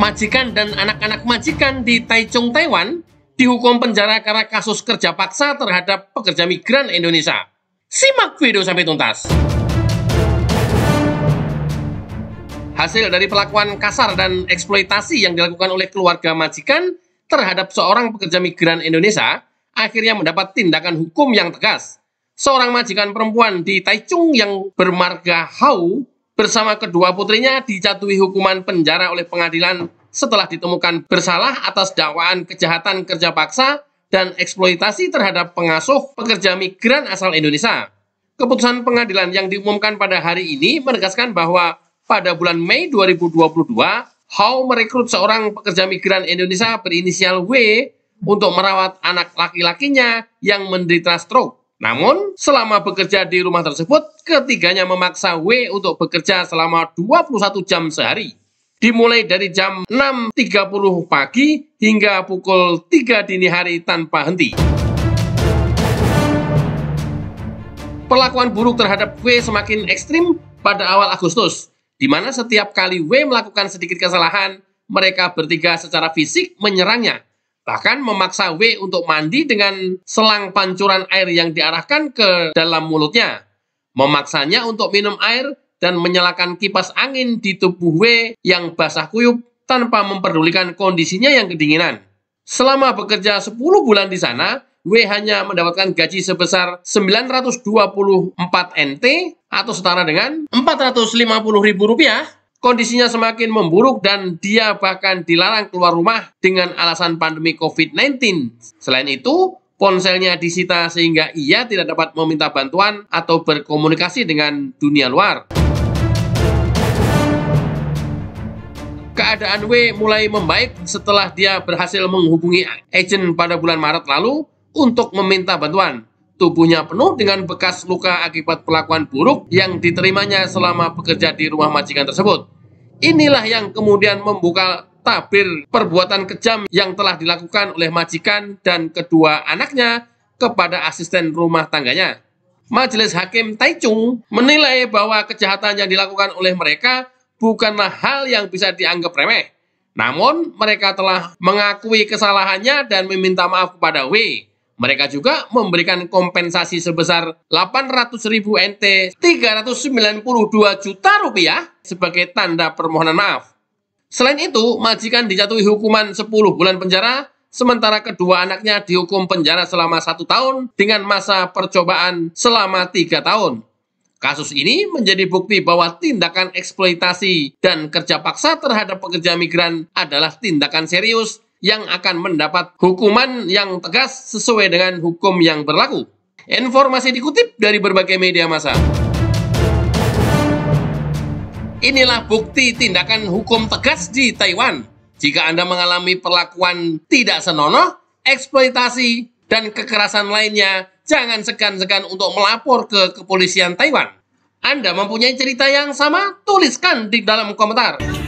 majikan dan anak-anak majikan di Taichung, Taiwan dihukum penjara karena kasus kerja paksa terhadap pekerja migran Indonesia. Simak video sampai tuntas. Hasil dari pelakuan kasar dan eksploitasi yang dilakukan oleh keluarga majikan terhadap seorang pekerja migran Indonesia akhirnya mendapat tindakan hukum yang tegas. Seorang majikan perempuan di Taichung yang bermarga Hau bersama kedua putrinya dijatuhi hukuman penjara oleh pengadilan setelah ditemukan bersalah atas dakwaan kejahatan kerja paksa dan eksploitasi terhadap pengasuh pekerja migran asal Indonesia. Keputusan pengadilan yang diumumkan pada hari ini menegaskan bahwa pada bulan Mei 2022, How merekrut seorang pekerja migran Indonesia berinisial W untuk merawat anak laki-lakinya yang menderita stroke. Namun, selama bekerja di rumah tersebut, ketiganya memaksa W untuk bekerja selama 21 jam sehari. Dimulai dari jam 6.30 pagi hingga pukul 3 dini hari tanpa henti. Perlakuan buruk terhadap W semakin ekstrim pada awal Agustus, di mana setiap kali W melakukan sedikit kesalahan, mereka bertiga secara fisik menyerangnya Bahkan memaksa W untuk mandi dengan selang pancuran air yang diarahkan ke dalam mulutnya. Memaksanya untuk minum air dan menyalakan kipas angin di tubuh W yang basah kuyup tanpa memperdulikan kondisinya yang kedinginan. Selama bekerja 10 bulan di sana, W hanya mendapatkan gaji sebesar 924 NT atau setara dengan 450 ribu rupiah kondisinya semakin memburuk dan dia bahkan dilarang keluar rumah dengan alasan pandemi COVID-19. Selain itu, ponselnya disita sehingga ia tidak dapat meminta bantuan atau berkomunikasi dengan dunia luar. Keadaan W mulai membaik setelah dia berhasil menghubungi agent pada bulan Maret lalu untuk meminta bantuan tubuhnya penuh dengan bekas luka akibat perlakuan buruk yang diterimanya selama bekerja di rumah majikan tersebut. Inilah yang kemudian membuka tabir perbuatan kejam yang telah dilakukan oleh majikan dan kedua anaknya kepada asisten rumah tangganya. Majelis Hakim Taichung menilai bahwa kejahatan yang dilakukan oleh mereka bukanlah hal yang bisa dianggap remeh. Namun, mereka telah mengakui kesalahannya dan meminta maaf kepada Wei. Mereka juga memberikan kompensasi sebesar 800 ribu NT 392 juta rupiah sebagai tanda permohonan maaf. Selain itu, majikan dijatuhi hukuman 10 bulan penjara, sementara kedua anaknya dihukum penjara selama satu tahun dengan masa percobaan selama tiga tahun. Kasus ini menjadi bukti bahwa tindakan eksploitasi dan kerja paksa terhadap pekerja migran adalah tindakan serius yang akan mendapat hukuman yang tegas sesuai dengan hukum yang berlaku. Informasi dikutip dari berbagai media massa. Inilah bukti tindakan hukum tegas di Taiwan. Jika Anda mengalami perlakuan tidak senonoh, eksploitasi, dan kekerasan lainnya, jangan segan-segan untuk melapor ke kepolisian Taiwan. Anda mempunyai cerita yang sama? Tuliskan di dalam komentar.